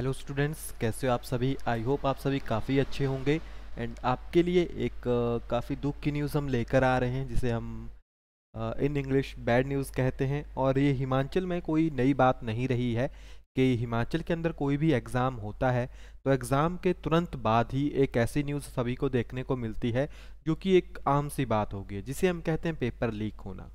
hello students कैसे हो आप सभी आई होप आप सभी काफ़ी अच्छे होंगे एंड आपके लिए एक काफ़ी दुख की न्यूज़ हम लेकर आ रहे हैं जिसे हम इन इंग्लिश बैड न्यूज़ कहते हैं और ये हिमाचल में कोई नई बात नहीं रही है कि हिमाचल के अंदर कोई भी एग्ज़ाम होता है तो एग्ज़ाम के तुरंत बाद ही एक ऐसी न्यूज़ सभी को देखने को मिलती है जो कि एक आम सी बात होगी जिसे हम कहते हैं पेपर लीक होना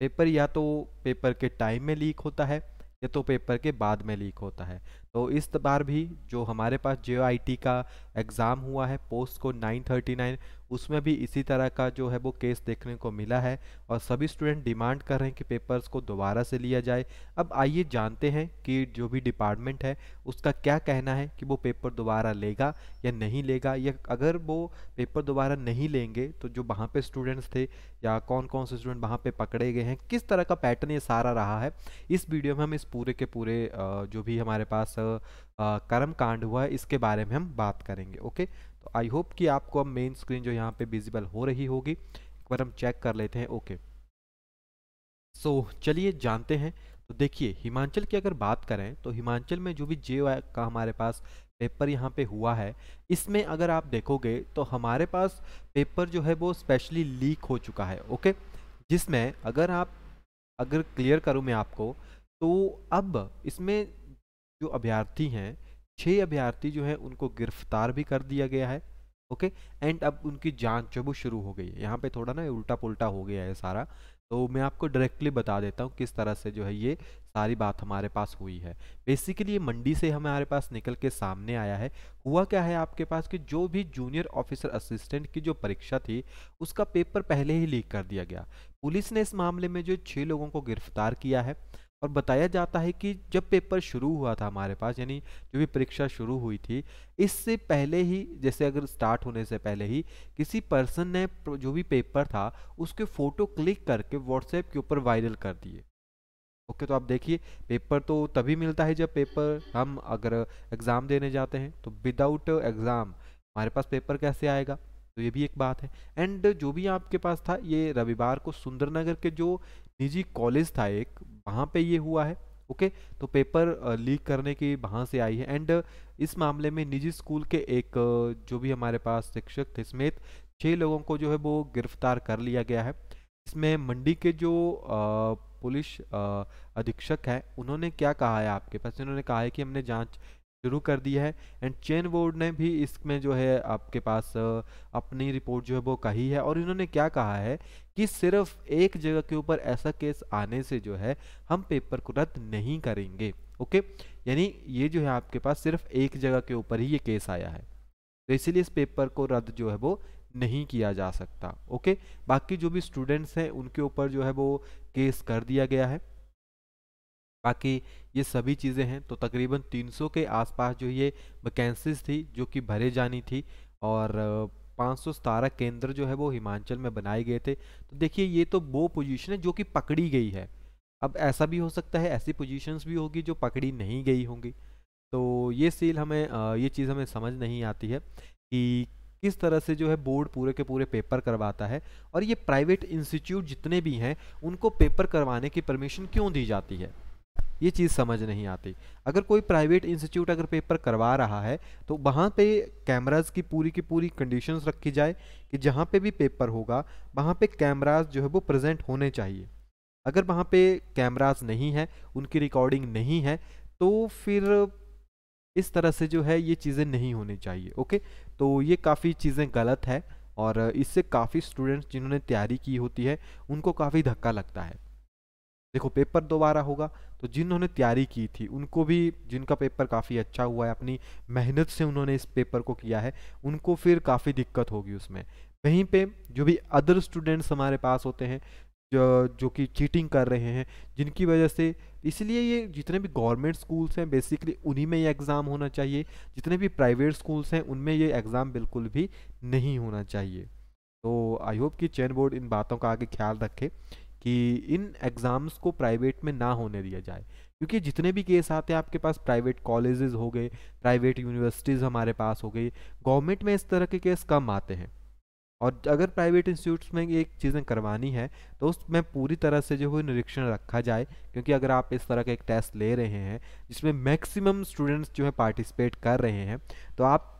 पेपर या तो पेपर के टाइम में लीक होता है ये तो पेपर के बाद में लीक होता है तो इस बार भी जो हमारे पास जे का एग्ज़ाम हुआ है पोस्ट को 939 उसमें भी इसी तरह का जो है वो केस देखने को मिला है और सभी स्टूडेंट डिमांड कर रहे हैं कि पेपर्स को दोबारा से लिया जाए अब आइए जानते हैं कि जो भी डिपार्टमेंट है उसका क्या कहना है कि वो पेपर दोबारा लेगा या नहीं लेगा या अगर वो पेपर दोबारा नहीं लेंगे तो जो वहाँ पर स्टूडेंट्स थे या कौन कौन से स्टूडेंट वहाँ पर पकड़े गए हैं किस तरह का पैटर्न ये सारा रहा है इस वीडियो में हम इस पूरे के पूरे जो भी हमारे पास कर्म कांड हुआ है इसके बारे में हम बात करेंगे ओके तो आई होप कि आपको अब मेन स्क्रीन जो यहाँ पे विजिबल हो रही होगी एक बार हम चेक कर लेते हैं ओके सो so, चलिए जानते हैं तो देखिए हिमाचल की अगर बात करें तो हिमाचल में जो भी जे का हमारे पास पेपर यहाँ पे हुआ है इसमें अगर आप देखोगे तो हमारे पास पेपर जो है वो स्पेशली लीक हो चुका है ओके जिसमें अगर आप अगर क्लियर करूँ मैं आपको तो अब इसमें जो अभ्यर्थी हैं छः अभ्यर्थी जो हैं उनको गिरफ्तार भी कर दिया गया है ओके एंड अब उनकी जांच जो वो शुरू हो गई है यहाँ पे थोड़ा ना उल्टा पुल्टा हो गया है सारा तो मैं आपको डायरेक्टली बता देता हूँ किस तरह से जो है ये सारी बात हमारे पास हुई है बेसिकली ये मंडी से हमारे पास निकल के सामने आया है हुआ क्या है आपके पास कि जो भी जूनियर ऑफिसर असिस्टेंट की जो परीक्षा थी उसका पेपर पहले ही लीक कर दिया गया पुलिस ने इस मामले में जो छः लोगों को गिरफ्तार किया है और बताया जाता है कि जब पेपर शुरू हुआ था हमारे पास यानी जो भी परीक्षा शुरू हुई थी इससे पहले ही जैसे अगर स्टार्ट होने से पहले ही किसी पर्सन ने जो भी पेपर था उसके फ़ोटो क्लिक करके व्हाट्सएप के ऊपर वायरल कर दिए ओके तो आप देखिए पेपर तो तभी मिलता है जब पेपर हम अगर एग्ज़ाम देने जाते हैं तो विदाउट एग्ज़ाम हमारे पास पेपर कैसे आएगा तो ये भी एक बात है एंड जो भी आपके पास था ये रविवार को सुंदरनगर के जो निजी कॉलेज था एक कहाँ पे ये हुआ है ओके तो पेपर लीक करने की वहाँ से आई है एंड इस मामले में निजी स्कूल के एक जो भी हमारे पास शिक्षक थे समेत छः लोगों को जो है वो गिरफ्तार कर लिया गया है इसमें मंडी के जो पुलिस अधीक्षक हैं उन्होंने क्या कहा है आपके पास इन्होंने कहा है कि हमने जांच शुरू कर दिया है एंड चेन बोर्ड ने भी इसमें जो है आपके पास अपनी रिपोर्ट जो है वो कही है और इन्होंने क्या कहा है कि सिर्फ एक जगह के ऊपर ऐसा केस आने से जो है हम पेपर को रद्द नहीं करेंगे ओके यानी ये जो है आपके पास सिर्फ एक जगह के ऊपर ही ये केस आया है तो इसीलिए इस पेपर को रद्द जो है वो नहीं किया जा सकता ओके बाकी जो भी स्टूडेंट्स हैं उनके ऊपर जो है वो केस कर दिया गया है बाकी ये सभी चीज़ें हैं तो तकरीबन 300 के आसपास जो ये वैकेंसीज थी जो कि भरे जानी थी और पाँच सौ सतारह केंद्र जो है वो हिमाचल में बनाए गए थे तो देखिए ये तो वो पोजीशन है जो कि पकड़ी गई है अब ऐसा भी हो सकता है ऐसी पोजीशंस भी होगी जो पकड़ी नहीं गई होंगी तो ये सील हमें ये चीज़ हमें समझ नहीं आती है कि किस तरह से जो है बोर्ड पूरे के पूरे पेपर करवाता है और ये प्राइवेट इंस्टीट्यूट जितने भी हैं उनको पेपर करवाने की परमिशन क्यों दी जाती है ये चीज़ समझ नहीं आती अगर कोई प्राइवेट इंस्टीट्यूट अगर पेपर करवा रहा है तो वहाँ पे कैमराज की पूरी की पूरी कंडीशंस रखी जाए कि जहाँ पे भी पेपर होगा वहाँ पे कैमराज जो है वो प्रेजेंट होने चाहिए अगर वहाँ पे कैमराज नहीं है उनकी रिकॉर्डिंग नहीं है तो फिर इस तरह से जो है ये चीज़ें नहीं होनी चाहिए ओके तो ये काफ़ी चीज़ें गलत है और इससे काफ़ी स्टूडेंट्स जिन्होंने तैयारी की होती है उनको काफ़ी धक्का लगता है देखो पेपर दोबारा होगा तो जिन्होंने तैयारी की थी उनको भी जिनका पेपर काफ़ी अच्छा हुआ है अपनी मेहनत से उन्होंने इस पेपर को किया है उनको फिर काफ़ी दिक्कत होगी उसमें वहीं पे जो भी अदर स्टूडेंट्स हमारे पास होते हैं जो जो कि चीटिंग कर रहे हैं जिनकी वजह से इसलिए ये जितने भी गवर्नमेंट स्कूल्स हैं बेसिकली उन्हीं में ये एग्ज़ाम होना चाहिए जितने भी प्राइवेट स्कूल्स हैं उनमें ये एग्ज़ाम बिल्कुल भी नहीं होना चाहिए तो आई होप कि चैन बोर्ड इन बातों का आगे ख्याल रखे कि इन एग्ज़ाम्स को प्राइवेट में ना होने दिया जाए क्योंकि जितने भी केस आते हैं आपके पास प्राइवेट कॉलेजेस हो गए प्राइवेट यूनिवर्सिटीज़ हमारे पास हो गई गवर्नमेंट में इस तरह के केस कम आते हैं और अगर प्राइवेट इंस्टीट्यूट्स में एक चीज़ें करवानी है तो उसमें पूरी तरह से जो है निरीक्षण रखा जाए क्योंकि अगर आप इस तरह का एक टेस्ट ले रहे हैं जिसमें मैक्सिमम स्टूडेंट्स जो है पार्टिसिपेट कर रहे हैं तो आप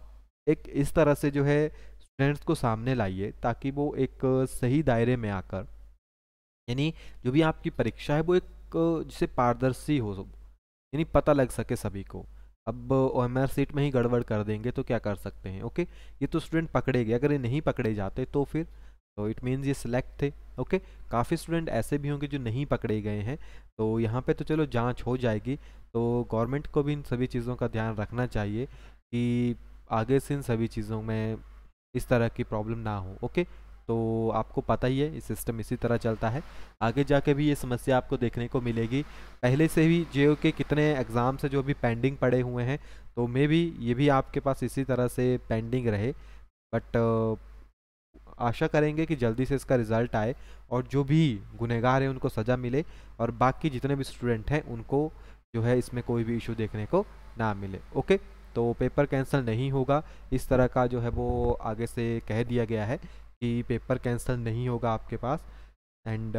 एक इस तरह से जो है स्टूडेंट्स को सामने लाइए ताकि वो एक सही दायरे में आकर यानी जो भी आपकी परीक्षा है वो एक जिसे पारदर्शी हो यानी पता लग सके सभी को अब ओ एम आर सीट में ही गड़बड़ कर देंगे तो क्या कर सकते हैं ओके ये तो स्टूडेंट पकड़े गए अगर ये नहीं पकड़े जाते तो फिर तो इट मीन्स ये सिलेक्ट थे ओके काफ़ी स्टूडेंट ऐसे भी होंगे जो नहीं पकड़े गए हैं तो यहाँ पे तो चलो जांच हो जाएगी तो गवर्नमेंट को भी इन सभी चीज़ों का ध्यान रखना चाहिए कि आगे से इन सभी चीज़ों में इस तरह की प्रॉब्लम ना हो ओके तो आपको पता ही है सिस्टम इसी तरह चलता है आगे जाके भी ये समस्या आपको देखने को मिलेगी पहले से भी जे के कितने एग्ज़ाम से जो भी पेंडिंग पड़े हुए हैं तो मे भी ये भी आपके पास इसी तरह से पेंडिंग रहे बट आशा करेंगे कि जल्दी से इसका रिज़ल्ट आए और जो भी गुनहगार हैं उनको सज़ा मिले और बाकी जितने भी स्टूडेंट हैं उनको जो है इसमें कोई भी इशू देखने को ना मिले ओके तो पेपर कैंसिल नहीं होगा इस तरह का जो है वो आगे से कह दिया गया है कि पेपर कैंसिल नहीं होगा आपके पास एंड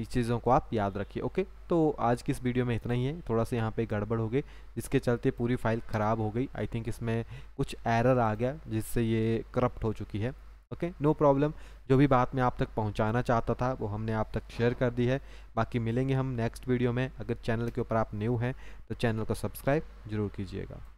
इस चीज़ों को आप याद रखिए ओके तो आज की इस वीडियो में इतना ही है थोड़ा सा यहाँ पे गड़बड़ हो गई जिसके चलते पूरी फाइल ख़राब हो गई आई थिंक इसमें कुछ एरर आ गया जिससे ये करप्ट हो चुकी है ओके नो प्रॉब्लम जो भी बात मैं आप तक पहुंचाना चाहता था वो हमने आप तक शेयर कर दी है बाकी मिलेंगे हम नेक्स्ट वीडियो में अगर चैनल के ऊपर आप न्यू हैं तो चैनल को सब्सक्राइब जरूर कीजिएगा